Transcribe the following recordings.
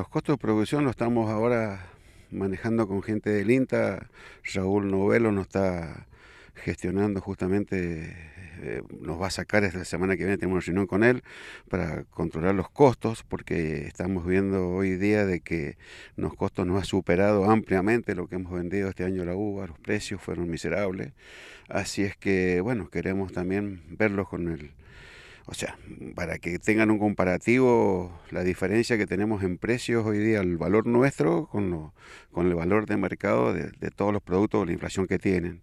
Los costos de producción los estamos ahora manejando con gente del INTA. Raúl Novelo nos está gestionando justamente, eh, nos va a sacar esta semana que viene, tenemos una reunión con él para controlar los costos, porque estamos viendo hoy día de que los costos nos han superado ampliamente lo que hemos vendido este año la uva, los precios fueron miserables, así es que bueno, queremos también verlo con él. O sea, para que tengan un comparativo, la diferencia que tenemos en precios hoy día, el valor nuestro con, con el valor de mercado de, todos los productos, la inflación que tienen.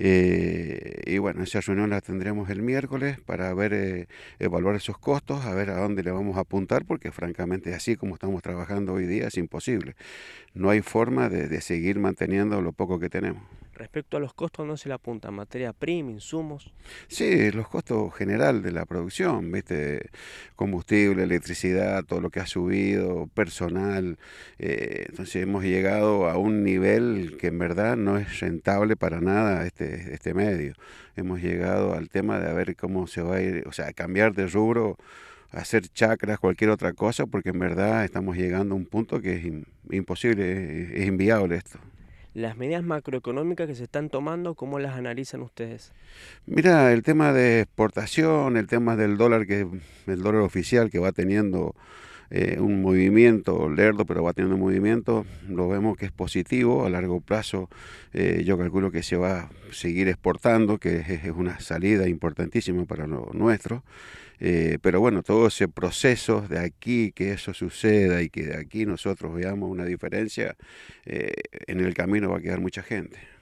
Eh, y bueno, esa reunión la tendremos el miércoles para ver, eh, evaluar esos costos, a ver a dónde le vamos a apuntar, porque francamente así como estamos trabajando hoy día es imposible. No hay forma de seguir manteniendo lo poco que tenemos. Respecto a los costos, ¿no se le apunta? ¿Materia prima, insumos? Sí, los costos general de la producción, ¿viste? Combustible, electricidad, todo lo que ha subido, personal. Eh, entonces hemos llegado a un nivel que en verdad no es rentable para nada este, este medio. Hemos llegado al tema de a ver cómo se va a ir, o sea, cambiar de rubro hacer chacras, cualquier otra cosa, porque en verdad estamos llegando a un punto que es imposible, es inviable esto las medidas macroeconómicas que se están tomando, ¿cómo las analizan ustedes? Mira, el tema de exportación, el tema del dólar que el dólar oficial que va teniendo eh, un movimiento lerdo, pero va teniendo movimiento, lo vemos que es positivo, a largo plazo eh, yo calculo que se va a seguir exportando, que es, una salida importantísima para lo nuestro. Eh, pero bueno, todo ese proceso de aquí, que eso suceda y que de aquí nosotros veamos una diferencia, en el camino va a quedar mucha gente.